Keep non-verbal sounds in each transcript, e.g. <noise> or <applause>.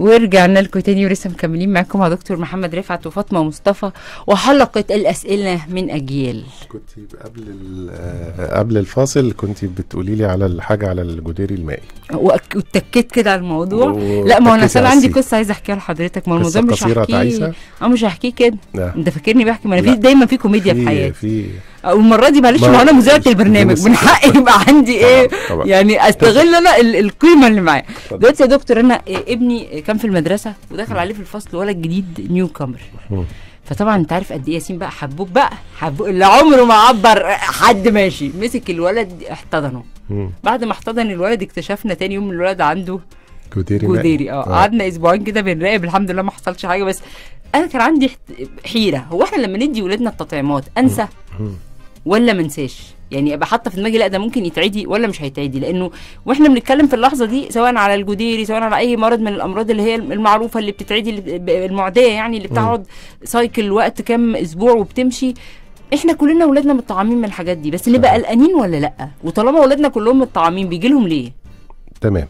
ورجعنا لكم تاني ولسه مكملين معاكم مع دكتور محمد رفعت وفاطمه مصطفى وحلقه الاسئله من اجيال كنت قبل قبل الفاصل كنت بتقولي لي على الحاجه على الجديري المائي واتكيت كده على الموضوع و... لا ما انا اصل عندي قصه عايزه احكيها لحضرتك ما الموضوع مش هحكي اه مش هحكيه كده انت فاكرني بحكي ما انا في دايما في كوميديا في حياتي في والمره دي معلش ما انا مذيعه البرنامج من حقي يبقى عندي آه، ايه طبعا. يعني استغل انا القيمه اللي معايا دلوقتي يا دكتور انا ابني كان في المدرسه ودخل عليه في الفصل ولد جديد نيو كامر فطبعا انت عارف قد ايه ياسين بقى حبوك بقى حبوب اللي عمره ما عبر حد ماشي مسك الولد احتضنه بعد ما احتضن الولد اكتشفنا تاني يوم الولد عنده كوديري كوديري آه،, اه قعدنا اسبوعين كده بنراقب الحمد لله ما حصلش حاجه بس انا كان عندي حيره هو احنا لما ندي ولادنا التطعيمات انسى ولا ما انساش يعني ابقى حاطه في دماغي لا ده ممكن يتعدي ولا مش هيتعدي لانه واحنا بنتكلم في اللحظه دي سواء على الجديري سواء على اي مرض من الامراض اللي هي المعروفه اللي بتتعدي المعديه يعني اللي بتقعد سايكل وقت كام اسبوع وبتمشي احنا كلنا ولادنا متطعمين من الحاجات دي بس نبقى قلقانين ولا لا وطالما ولادنا كلهم متطعمين بيجي لهم ليه تمام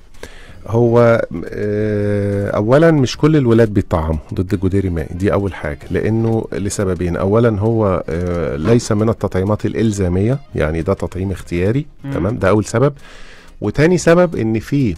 هو آه، اولا مش كل الولاد بيطعموا ضد الجدير المائي دي اول حاجه لانه لسببين اولا هو آه، ليس من التطعيمات الالزاميه يعني ده تطعيم اختياري مم. تمام ده اول سبب وتاني سبب ان في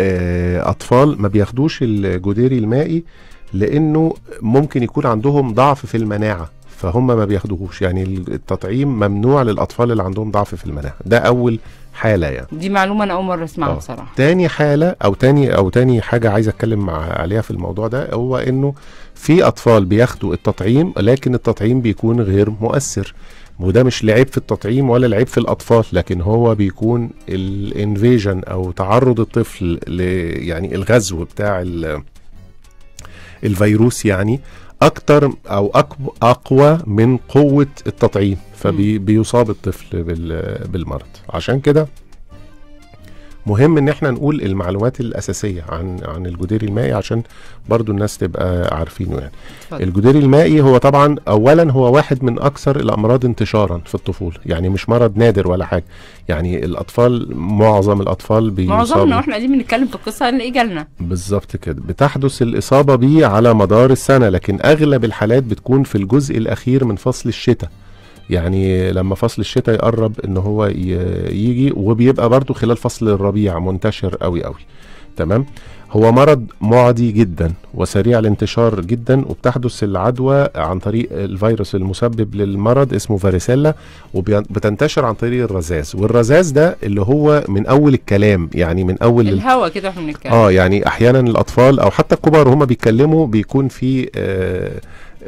آه، اطفال ما بياخدوش الجديري المائي لانه ممكن يكون عندهم ضعف في المناعه فهم ما بياخدوهوش يعني التطعيم ممنوع للاطفال اللي عندهم ضعف في المناعه ده اول حاله يعني دي معلومه انا اول مره اسمعها آه. بصراحه تاني حاله او تاني او تاني حاجه عايز اتكلم مع عليها في الموضوع ده هو انه في اطفال بياخدوا التطعيم لكن التطعيم بيكون غير مؤثر وده مش لعيب في التطعيم ولا لعيب في الاطفال لكن هو بيكون الانفيجن او تعرض الطفل ل يعني الغزو بتاع الفيروس يعني اكتر او اقوى من قوه التطعيم فبيصاب الطفل بالمرض عشان كده مهم ان احنا نقول المعلومات الاساسيه عن عن الجدير المائي عشان برضو الناس تبقى عارفينه يعني الجدير المائي هو طبعا اولا هو واحد من اكثر الامراض انتشارا في الطفوله يعني مش مرض نادر ولا حاجه يعني الاطفال معظم الاطفال بيصابوا معظمنا واحنا قاعدين بنتكلم في القصه هنلاقيه جالنا بالظبط كده بتحدث الاصابه بيه على مدار السنه لكن اغلب الحالات بتكون في الجزء الاخير من فصل الشتاء يعني لما فصل الشتاء يقرب ان هو يجي وبيبقى برضو خلال فصل الربيع منتشر قوي قوي تمام هو مرض معدي جدا وسريع الانتشار جدا وبتحدث العدوى عن طريق الفيروس المسبب للمرض اسمه فاريسيلا وبتنتشر عن طريق الرذاذ والرذاذ ده اللي هو من اول الكلام يعني من اول الهوا كده احنا بنتكلم اه يعني احيانا الاطفال او حتى الكبار هم بيتكلموا بيكون في آه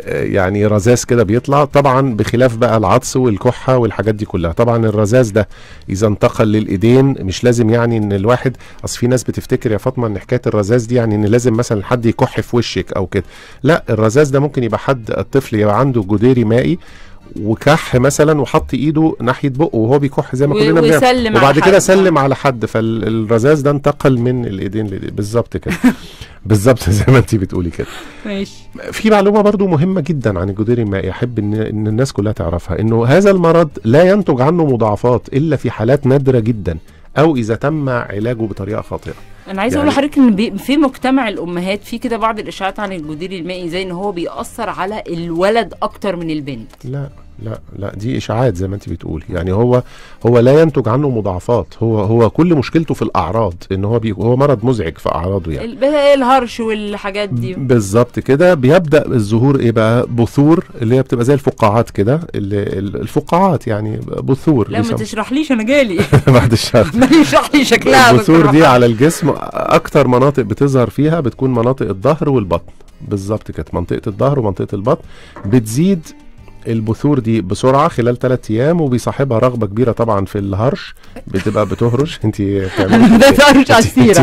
يعني رذاذ كده بيطلع طبعا بخلاف بقى العطس والكحه والحاجات دي كلها طبعا الرذاذ ده اذا انتقل للايدين مش لازم يعني ان الواحد اصل في ناس بتفتكر يا فاطمه ان حكايه الرذاذ دي يعني ان لازم مثلا حد يكح في وشك او كده لا الرذاذ ده ممكن يبقى حد الطفل يبقى عنده جديري مائي وكح مثلا وحط ايده ناحيه بقه وهو بيكح زي ما كلنا بنعمل وبعد كده سلم على حد فالرذاذ ده انتقل من الايدين بالظبط كده <laughs> بالظبط زي ما انت بتقولي كده ماشي في معلومه برضو مهمه جدا عن الجدير المائي احب ان ان الناس كلها تعرفها انه هذا المرض لا ينتج عنه مضاعفات الا في حالات نادره جدا او اذا تم علاجه بطريقه خاطئه انا عايز يعني اقول لحضرتك ان في مجتمع الامهات في كده بعض الاشاعات عن الجدير المائي زي ان هو بيأثر على الولد اكتر من البنت لا لا لا دي اشاعات زي ما انت بتقولي يعني هو هو لا ينتج عنه مضاعفات هو هو كل مشكلته في الاعراض ان هو هو مرض مزعج في اعراضه يعني الهرش والحاجات دي بالظبط كده بيبدا الظهور ايه بقى بثور اللي هي بتبقى زي الفقاعات كده الفقاعات يعني بثور لا ما تشرحليش انا جالي <laughs> ما حدش <laughs> ما يشرحلي شكلها البثور دي على الجسم اكتر مناطق بتظهر فيها بتكون مناطق الظهر والبطن بالظبط كانت منطقه الظهر ومنطقه البطن بتزيد البثور دي بسرعه خلال ثلاث ايام وبيصاحبها رغبه كبيره طبعا في الهرش بتبقى بتهرش انت بتعملي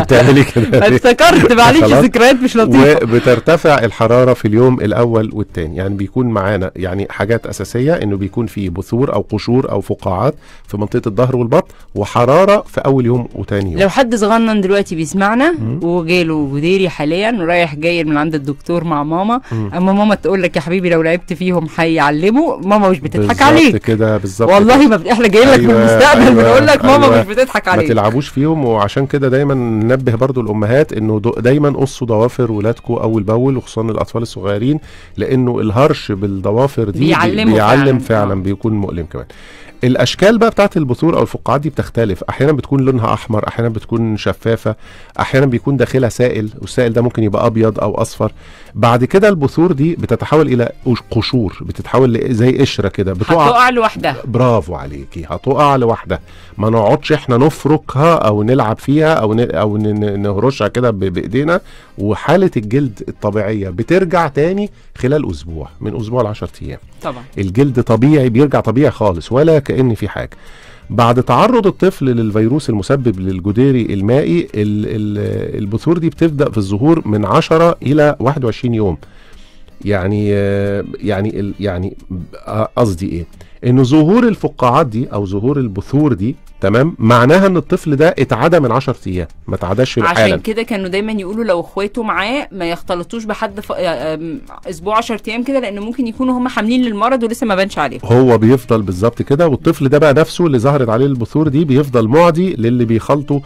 بتعملي كده <laughs> افتكرت معلش ذكريات مش لطيفه وبترتفع الحراره في اليوم الاول والثاني يعني بيكون معانا يعني حاجات اساسيه انه بيكون في بثور او قشور او فقاعات في منطقه الظهر والبطن وحراره في اول يوم وثاني يوم لو حد صغنن دلوقتي بيسمعنا وجاله جديري حاليا ورايح جاي من عند الدكتور مع ماما اما ماما تقول لك يا حبيبي لو لعبت فيهم هيعلمك بتكلمه ماما مش بتضحك عليك كده بالظبط والله ما بت... احنا جايين لك أيوة من المستقبل أيوة بنقول لك ماما أيوة مش بتضحك عليك ما تلعبوش فيهم وعشان كده دايما ننبه برضو الامهات انه دايما قصوا ضوافر ولادكم اول باول وخصوصا الاطفال الصغيرين لانه الهرش بالضوافر دي بيعلم فعلا, آه. فعلا بيكون مؤلم كمان الاشكال بقى بتاعت البثور او الفقاعات دي بتختلف احيانا بتكون لونها احمر احيانا بتكون شفافه احيانا بيكون داخلها سائل والسائل ده ممكن يبقى ابيض او اصفر بعد كده البثور دي بتتحول الى قشور بتتحول زي قشره كده بتقع هتقع لوحدها برافو عليكي هتقع لوحدها ما نقعدش احنا نفركها او نلعب فيها او او نهرشها كده بايدينا وحاله الجلد الطبيعيه بترجع تاني خلال اسبوع من اسبوع ل 10 ايام طبعا الجلد طبيعي بيرجع طبيعي خالص ولا كأن في حاجة بعد تعرض الطفل للفيروس المسبب للجديري المائي البثور دي بتبدأ في الظهور من 10 إلى 21 يوم يعني يعني يعني قصدي ايه ان ظهور الفقاعات دي او ظهور البثور دي تمام معناها ان الطفل ده اتعدى من 10 ايام ما اتعداش عشان حالا عشان كده كانوا دايما يقولوا لو اخواته معاه ما يختلطوش بحد ف... آه، اسبوع 10 ايام كده لان ممكن يكونوا هم حاملين للمرض ولسه ما بانش عليه هو بيفضل بالظبط كده والطفل ده بقى نفسه اللي ظهرت عليه البثور دي بيفضل معدي للي بيخلطه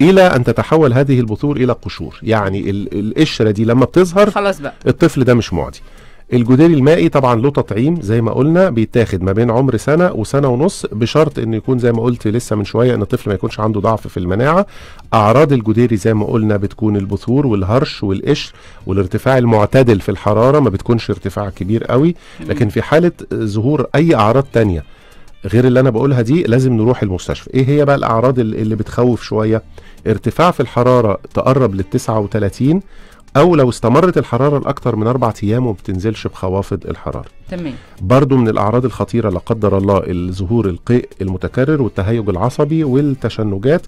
الى ان تتحول هذه البثور الى قشور يعني القشره دي لما بتظهر خلاص بقى الطفل ده مش معدي الجدري المائي طبعا له تطعيم زي ما قلنا بيتاخد ما بين عمر سنه وسنه ونص بشرط ان يكون زي ما قلت لسه من شويه ان الطفل ما يكونش عنده ضعف في المناعه اعراض الجدري زي ما قلنا بتكون البثور والهرش والقشر والارتفاع المعتدل في الحراره ما بتكونش ارتفاع كبير قوي لكن في حاله ظهور اي اعراض تانية غير اللي انا بقولها دي لازم نروح المستشفى ايه هي بقى الاعراض اللي بتخوف شويه ارتفاع في الحراره تقرب لل 39 او لو استمرت الحراره لاكثر من اربع ايام وما بتنزلش بخوافض الحراره تمام برضو من الاعراض الخطيره لا قدر الله الظهور القيء المتكرر والتهيج العصبي والتشنجات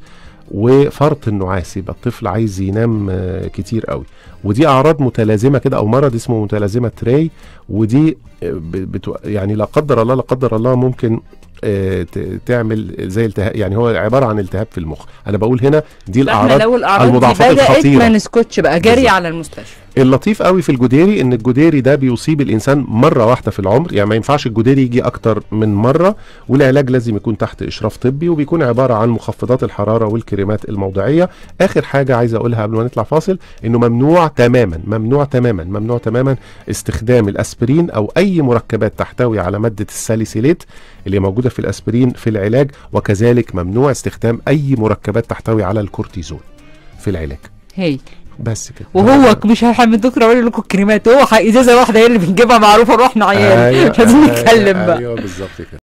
وفرط النعاس يبقى الطفل عايز ينام آه، كتير قوي ودي اعراض متلازمه كده او مرض اسمه متلازمه تري ودي آه، بتو يعني لا قدر الله لا قدر الله ممكن آه، تعمل زي التهاب يعني هو عباره عن التهاب في المخ انا بقول هنا دي الاعراض المضاعفات الخطيره لو الاعراض دي بدات من سكوتش بقى جري على المستشفى اللطيف قوي في الجديري ان الجديري ده بيصيب الانسان مره واحده في العمر يعني ما ينفعش الجديري يجي اكتر من مره والعلاج لازم يكون تحت اشراف طبي وبيكون عباره عن مخفضات الحراره والكريمات الموضعيه اخر حاجه عايز اقولها قبل ما نطلع فاصل انه ممنوع تماما ممنوع تماما ممنوع تماما استخدام الاسبرين او اي مركبات تحتوي على ماده الساليسيليت اللي موجوده في الاسبرين في العلاج وكذلك ممنوع استخدام اي مركبات تحتوي على الكورتيزون في العلاج هي بس كده وهو مش هحمل الدكتور اقول لكم الكريمات هو ازازه واحده هي اللي بنجيبها معروفه رحنا عيال أيوة، مش عايزين أيوة، نتكلم أيوة، بقى ايوه بالظبط كده